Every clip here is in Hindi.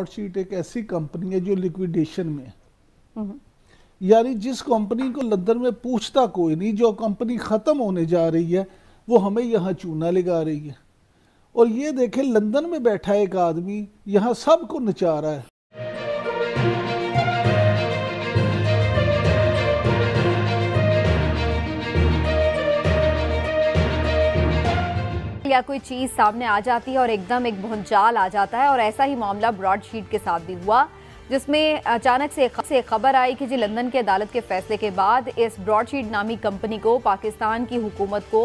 ब्रॉडशीट एक ऐसी कंपनी है जो लिक्विडेशन में है हम्म। यानी जिस कंपनी को लंदन में पूछता कोई नहीं जो कंपनी ख़त्म होने जा रही है वो हमें यहाँ चूना लगा रही है और ये देखें लंदन में बैठा एक आदमी यहाँ सबको नचा रहा है या कोई चीज़ सामने आ जाती है और एकदम एक भूंचाल आ जाता है और ऐसा ही मामला ब्रॉडशीट के साथ भी हुआ जिसमें अचानक से से खबर आई कि जी लंदन के अदालत के फैसले के बाद इस ब्रॉडशीट नामी कंपनी को पाकिस्तान की हुकूमत को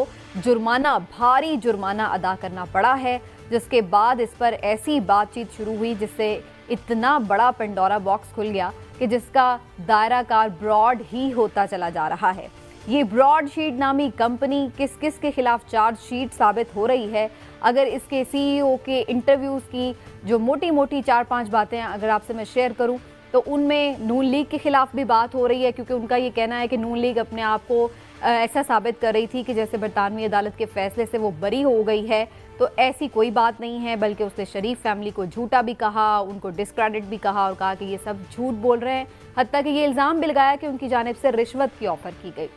जुर्माना भारी जुर्माना अदा करना पड़ा है जिसके बाद इस पर ऐसी बातचीत शुरू हुई जिससे इतना बड़ा पेंडोरा बॉक्स खुल गया कि जिसका दायरा कार ब्रॉड ही होता चला जा रहा है ये ब्रॉडशीट नामी कंपनी किस किस के खिलाफ चार्जशीट साबित हो रही है अगर इसके सीईओ के इंटरव्यूज़ की जो मोटी मोटी चार पांच बातें अगर आपसे मैं शेयर करूं तो उनमें नून लीग के ख़िलाफ़ भी बात हो रही है क्योंकि उनका ये कहना है कि नून लीग अपने आप को ऐसा साबित कर रही थी कि जैसे बरतानवी अदालत के फैसले से वो बरी हो गई है तो ऐसी कोई बात नहीं है बल्कि उसने शरीफ फैमिली को झूठा भी कहा उनको डिस्क्रेडिट भी कहा और कहा कि ये सब झूठ बोल रहे हैं हती कि ये इल्ज़ाम भी लगाया कि उनकी जानब से रिश्वत की ऑफ़र की गई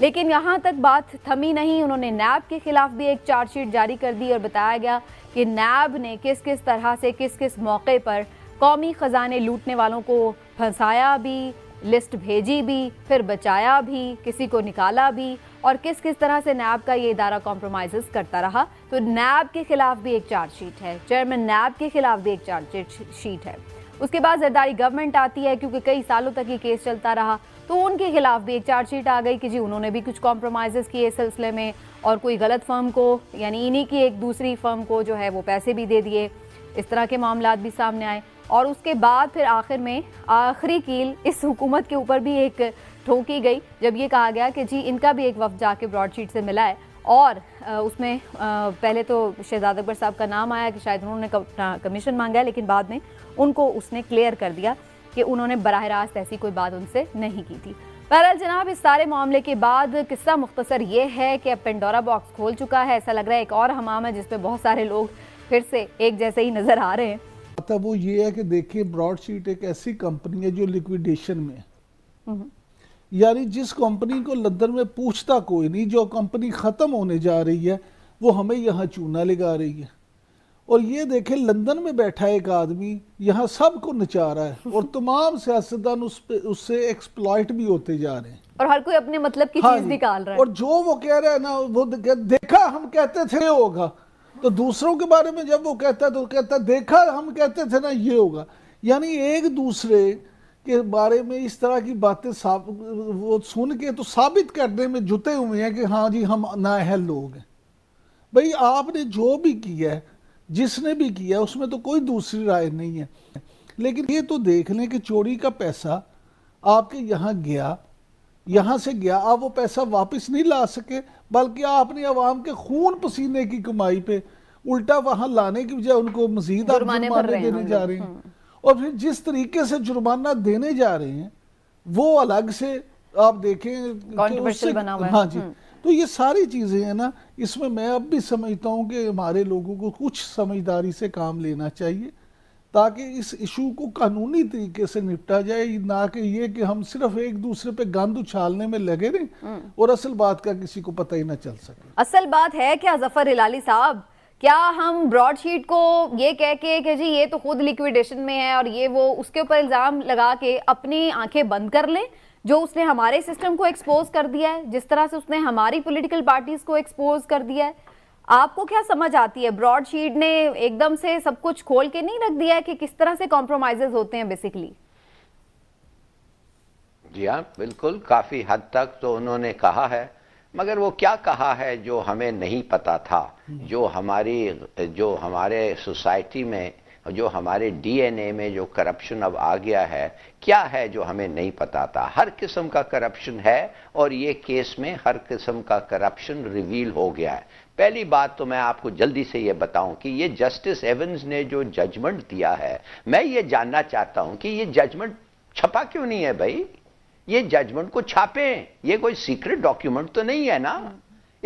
लेकिन यहाँ तक बात थमी नहीं उन्होंने नैब के खिलाफ भी एक चार्जशीट जारी कर दी और बताया गया कि नैब ने किस किस तरह से किस किस मौके पर कौमी ख़जाने लूटने वालों को फंसाया भी लिस्ट भेजी भी फिर बचाया भी किसी को निकाला भी और किस किस तरह से नैब का ये इदारा कॉम्प्रोमाइज़ करता रहा तो नैब के खिलाफ भी एक चार्जशीट है चेयरमैन नैब के खिलाफ भी एक चार्जशीट है उसके बाद जरदारी गवर्नमेंट आती है क्योंकि कई सालों तक ये केस चलता रहा तो उनके खिलाफ भी एक चार्जशीट आ गई कि जी उन्होंने भी कुछ कॉम्प्रोमाइज़ किए इस सिलसिले में और कोई गलत फर्म को यानी इन्हीं की एक दूसरी फर्म को जो है वो पैसे भी दे दिए इस तरह के मामला भी सामने आए और उसके बाद फिर आखिर में आखिरी कील इस हुकूमत के ऊपर भी एक ठोकी गई जब ये कहा गया कि जी इनका भी एक वफ़ जाके ब्रॉडशीट से मिला है और उसमें पहले तो शहजाद अकबर साहब का नाम आया कि शायद उन्होंने कमीशन मांगा लेकिन बाद में उनको उसने क्लियर कर दिया कि उन्होंने बरह रास्त ऐसी कोई बात उनसे नहीं की थी बहरहाल जनाब इस सारे मामले के बाद किस्सा मुख्तसर ये है कि अब पेंडोरा बॉक्स खोल चुका है ऐसा लग रहा है एक और हमाम है जिसपे बहुत सारे लोग फिर से एक जैसे ही नज़र आ रहे हैं मतलब वो ये है कि देखिए ब्रॉडशीट एक ऐसी कंपनी है जो लिक्विडेशन में हम्म। यानी जिस कंपनी को लंदन में पूछता कोई नहीं जो कंपनी ख़त्म होने जा रही है वो हमें यहाँ चूना लगा रही है और ये देखे लंदन में बैठा एक आदमी यहाँ सब को नचा रहा है और तमाम सियासतदान उस पे उससे एक्सप्लॉइट भी होते जा रहे हैं और हर कोई अपने मतलब की हाँ चीज निकाल रहा है और जो वो कह रहा है ना वो देखा हम कहते थे होगा तो दूसरों के बारे में जब वो कहता है तो कहता है देखा हम कहते थे ना ये होगा यानी एक दूसरे के बारे में इस तरह की बातें वो सुन के तो साबित करने में जुटे हुए हैं कि हाँ जी हम नाअहल लोग हैं भाई आपने जो भी किया है जिसने भी किया उसमें तो कोई दूसरी राय नहीं है लेकिन ये तो देख लें कि चोरी का पैसा आपके यहाँ गया यहाँ से गया आप वो पैसा वापस नहीं ला सके बल्कि आपने आवाम के खून पसीने की कमाई पे उल्टा वहाँ लाने की बजाय उनको मजीद आप जुर्माने देने जा रहे हैं और फिर जिस तरीके से जुर्माना देने जा रहे हैं वो अलग से आप देखें उससे बना हाँ जी हम्म। तो ये सारी चीज़ें हैं ना इसमें मैं अब भी समझता हूँ कि हमारे लोगों को कुछ समझदारी से काम लेना चाहिए ताकि इस इशू को कानूनी तरीके से निपटा जाए ना कि ये कि हम सिर्फ एक दूसरे पे गंद उछालने में लगे रहें हम्म। और असल बात का किसी को पता ही ना चल सके असल बात है क्या जफर इलाली साहब क्या हम ब्रॉडशीट को ये कह के कि जी ये तो खुद लिक्विडेशन में है और ये वो उसके ऊपर इल्ज़ाम लगा के अपनी आंखें बंद कर लें जो उसने हमारे सिस्टम को एक्सपोज कर दिया है जिस तरह से उसने हमारी पॉलिटिकल पार्टीज़ को एक्सपोज कर दिया है आपको क्या समझ आती है ब्रॉडशीट ने एकदम से सब कुछ खोल के नहीं रख दिया है कि किस तरह से कॉम्प्रोमाइज़ होते हैं बेसिकली जी हाँ बिल्कुल काफ़ी हद तक तो उन्होंने कहा है मगर वो क्या कहा है जो हमें नहीं पता था जो हमारी जो हमारे सोसाइटी में जो हमारे डीएनए में जो करप्शन अब आ गया है क्या है जो हमें नहीं पता था हर किस्म का करप्शन है और ये केस में हर किस्म का करप्शन रिवील हो गया है पहली बात तो मैं आपको जल्दी से ये बताऊं कि ये जस्टिस एवंस ने जो जजमेंट दिया है मैं ये जानना चाहता हूं कि ये जजमेंट छपा क्यों नहीं है भाई ये जजमेंट को छापें ये कोई सीक्रेट डॉक्यूमेंट तो नहीं है ना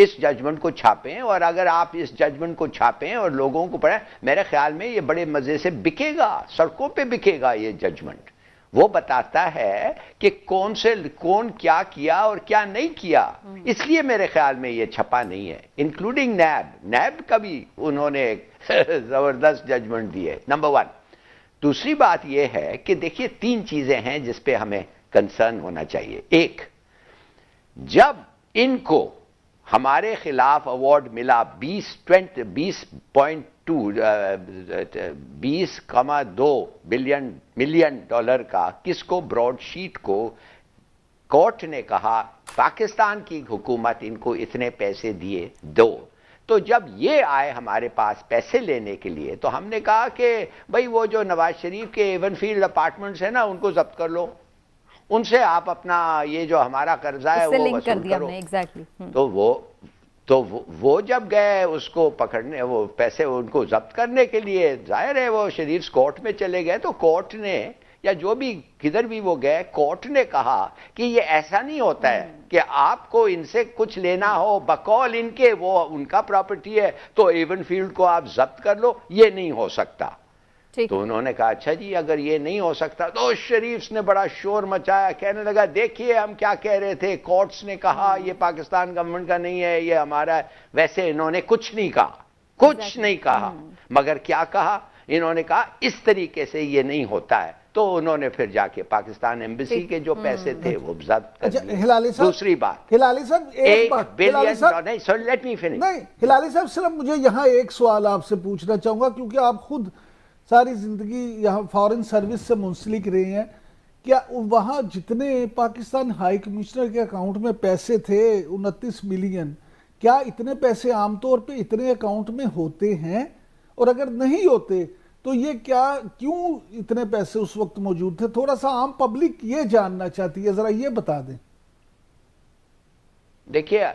इस जजमेंट को छापें और अगर आप इस जजमेंट को छापें और लोगों को पढ़ें मेरे ख्याल में ये बड़े मज़े से बिकेगा सड़कों पे बिकेगा ये जजमेंट वो बताता है कि कौन से कौन क्या किया और क्या नहीं किया हम्म। इसलिए मेरे ख्याल में ये छपा नहीं है इंक्लूडिंग नैब नैब का भी उन्होंने ज़बरदस्त जजमेंट दिए नंबर वन दूसरी बात यह है कि देखिए तीन चीज़ें हैं जिसपे हमें कंसर्न होना चाहिए एक जब इनको हमारे खिलाफ अवार्ड मिला बीस ट्वेंटी बीस पॉइंट टू बीस कमा दो बिलियन मिलियन डॉलर का किसको ब्रॉडशीट को कोर्ट ने कहा पाकिस्तान की हुकूमत इनको इतने पैसे दिए दो तो जब ये आए हमारे पास पैसे लेने के लिए तो हमने कहा कि भाई वो जो नवाज शरीफ के एवनफील्ड अपार्टमेंट्स हैं ना उनको जब्त कर लो उनसे आप अपना ये जो हमारा कर्जा है वो वसूल कर दिया करो exactly. हम्म। तो वो तो वो जब गए उसको पकड़ने वो पैसे उनको जब्त करने के लिए जाहिर है वो शरीफ कोर्ट में चले गए तो कोर्ट ने या जो भी किधर भी वो गए कोर्ट ने कहा कि ये ऐसा नहीं होता है हम्म। कि आपको इनसे कुछ लेना हो बकौल इनके वो उनका प्रॉपर्टी है तो एवन फील्ड को आप जब्त कर लो ये नहीं हो सकता तो उन्होंने कहा अच्छा जी अगर ये नहीं हो सकता तो शरीफ ने बड़ा शोर मचाया कहने लगा देखिए हम क्या कह रहे थे कोर्ट्स ने कहा हम्म। ये पाकिस्तान गवर्नमेंट का नहीं है ये हमारा है। वैसे इन्होंने कुछ नहीं कहा कुछ नहीं कहा हम्म। मगर क्या कहा इन्होंने कहा इस तरीके से ये नहीं होता है तो उन्होंने फिर जाके पाकिस्तान एम्बेसी के जो हम्म। पैसे थे वो जब्त कर अच्छा, हिलाली साहब दूसरी बात हिलाली साहब एक बिलियन नहीं सॉरी लेट मी फिनिश नहीं हिलाली साहब सिर्फ मुझे यहाँ एक सवाल आपसे पूछना चाहूंगा क्योंकि आप खुद सारी ज़िंदगी यहाँ फॉरेन सर्विस से मुंसलिक रहे हैं क्या वहाँ जितने पाकिस्तान हाई कमिश्नर के अकाउंट में पैसे थे उनतीस मिलियन क्या इतने पैसे आमतौर पे इतने अकाउंट में होते हैं और अगर नहीं होते तो ये क्या क्यों इतने पैसे उस वक्त मौजूद थे थोड़ा सा आम पब्लिक ये जानना चाहती है ज़रा ये बता दें देखिए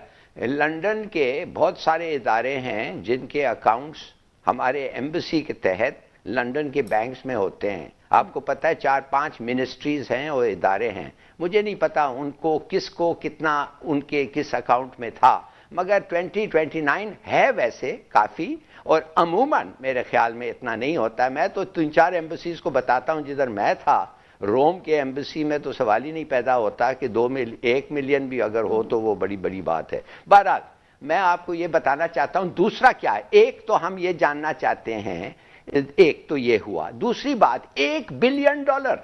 लंदन के बहुत सारे इदारे हैं जिनके अकाउंट्स हमारे एम्बेसी के तहत लंदन के बैंक्स में होते हैं आपको पता है चार पांच मिनिस्ट्रीज हैं और इदारे हैं मुझे नहीं पता उनको किसको कितना उनके किस अकाउंट में था मगर 2029 है वैसे काफ़ी और अमूमन मेरे ख्याल में इतना नहीं होता मैं तो तीन चार एम्बसीज को बताता हूँ जिधर मैं था रोम के एम्बेसी में तो सवाल ही नहीं पैदा होता कि दो मिल एक मिलियन भी अगर हो तो वो बड़ी बड़ी बात है बहरहाल मैं आपको ये बताना चाहता हूँ दूसरा क्या है एक तो हम ये जानना चाहते हैं एक तो ये हुआ दूसरी बात एक बिलियन डॉलर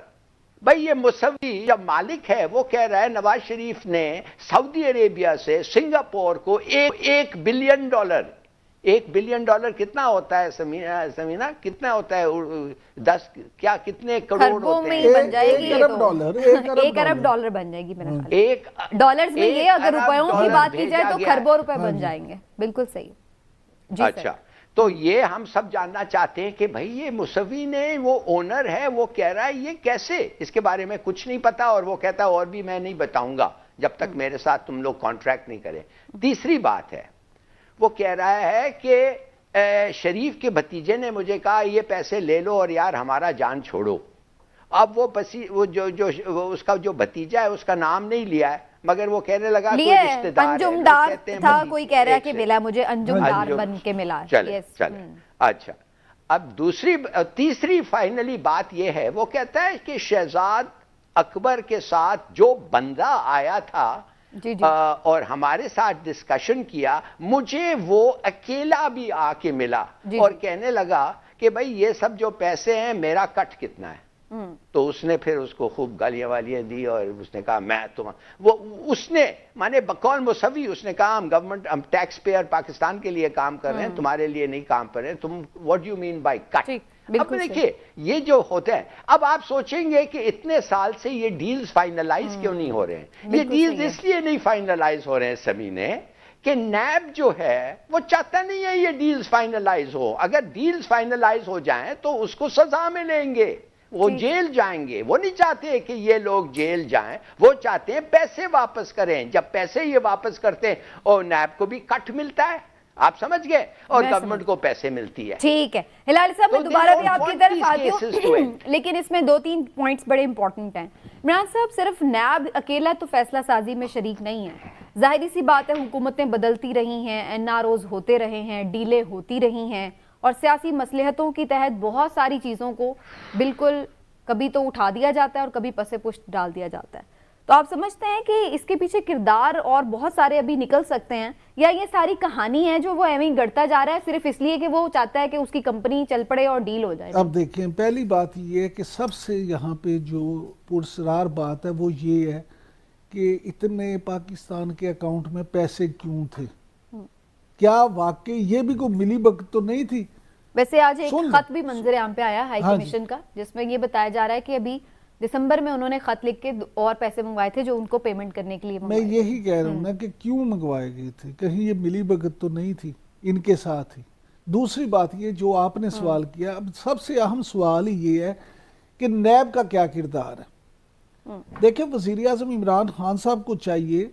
भाई ये मुसवी जब मालिक है वो कह रहा है नवाज शरीफ ने सऊदी अरेबिया से सिंगापुर को एक, एक बिलियन डॉलर एक बिलियन डॉलर कितना होता है समीना समीना कितना होता है दस क्या कितने करोड़ होते हैं बन जाएगी एक अरब तो। डॉलर एक अरब डॉलर बन जाएगी मेरा हम्म। एक डॉलर में ये अगर रुपयों की बात की जाए तो खरबों रुपए बन हाँ जाएंगे बिल्कुल सही अच्छा तो ये हम सब जानना चाहते हैं कि भाई ये मुसवी ने वो ओनर है वो कह रहा है ये कैसे इसके बारे में कुछ नहीं पता और वो कहता और भी मैं नहीं बताऊंगा जब तक हम्म। मेरे साथ तुम लोग कॉन्ट्रैक्ट नहीं करें तीसरी बात है वो कह रहा है कि शरीफ के भतीजे ने मुझे कहा ये पैसे ले लो और यार हमारा जान छोड़ो अब वो पसी वो जो जो वो उसका जो भतीजा है उसका नाम नहीं लिया है मगर वो कहने लगा लिए अंजुमदार था कोई कह रहा है कि मिला मुझे अंजुमदार हाँ बन के मिला चले चले हम्म। अच्छा अब दूसरी तीसरी फाइनली बात यह है वो कहता है कि शहजाद अकबर के साथ जो बंदा आया था जी जी। आ, और हमारे साथ डिस्कशन किया मुझे वो अकेला भी आके मिला और कहने लगा कि भाई ये सब जो पैसे हैं मेरा कट कितना है तो उसने फिर उसको खूब गालियां वालियां दी और उसने कहा मैं तुम वो उसने माने बकौल मुसवी उसने कहा हम गवर्नमेंट हम टैक्स पेयर पाकिस्तान के लिए काम कर रहे हैं हम्म। तुम्हारे लिए नहीं काम कर रहे हैं तुम what you mean by cut अब देखिए ये जो होते हैं अब आप सोचेंगे कि इतने साल से ये डील्स फाइनलाइज क्यों नहीं हम्म, हो रहे हैं ये डील्स इसलिए नहीं फाइनलाइज हो रहे हैं सभी ने कि नैब जो है वो चाहता नहीं है ये डील्स फाइनलाइज हो अगर डील्स फाइनलाइज हो जाएं तो उसको सजा मिलेंगे वो जेल जाएंगे वो नहीं चाहते कि ये लोग जेल जाएं वो चाहते हैं पैसे वापस करें जब पैसे ये वापस करते हैं और नैब को भी कट मिलता है आप समझ गए और गवर्नमेंट को पैसे मिलती है ठीक है हिलाल साहब तो मैं दोबारा भी आपकी तरफ आती हूँ लेकिन इसमें दो तीन पॉइंट्स बड़े इंपॉर्टेंट हैं इमरान साहब सिर्फ नैब अकेला तो फैसला साजी में शरीक नहीं है जाहिर सी बात है हुकूमतें बदलती रही हैं एन होते रहे हैं डीले होती रही हैं और सियासी मसलहतों के तहत बहुत सारी चीज़ों को बिल्कुल कभी तो उठा दिया जाता है और कभी पसे पुष्ट डाल दिया जाता है तो आप समझते हैं कि इसके पीछे किरदार और बहुत सारे अभी निकल सकते हैं या ये सारी कहानी है जो वो एवं गढ़ता जा रहा है सिर्फ इसलिए कि वो चाहता है कि उसकी कंपनी चल पड़े और डील हो जाए अब देखें पहली बात ये है कि सबसे यहाँ पे जो पुरसरार बात है वो ये है कि इतने पाकिस्तान के अकाउंट में पैसे क्यों थे क्या वाकई ये भी कोई मिली बकत तो नहीं थी वैसे आज एक खत भी मंजर आम पे आया हाई कमीशन हाँ का जिसमें ये बताया जा रहा है कि अभी दिसंबर में उन्होंने खत लिख के और पैसे मंगवाए थे जो उनको पेमेंट करने के लिए मैं यही कह रहा हूँ हम्म। ना कि क्यों मंगवाए गए थे कहीं ये मिली भगत तो नहीं थी इनके साथ ही दूसरी बात ये जो आपने हाँ। सवाल किया अब सबसे अहम सवाल ये है कि नैब का क्या किरदार है हम्म। देखिये वजीर अजम इमरान खान साहब को चाहिए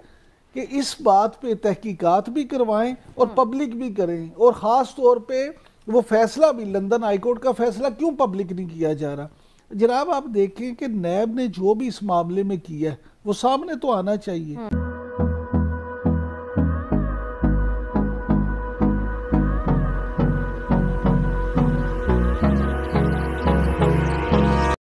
कि इस बात पे तहकीकात भी करवाएं और हम्म। पब्लिक भी करें और ख़ास तौर पे वो फैसला भी लंदन हाईकोर्ट का फैसला क्यों पब्लिक नहीं किया जा रहा जनाब आप देखें कि नैब ने जो भी इस मामले में किया है वो सामने तो आना चाहिए हम्म।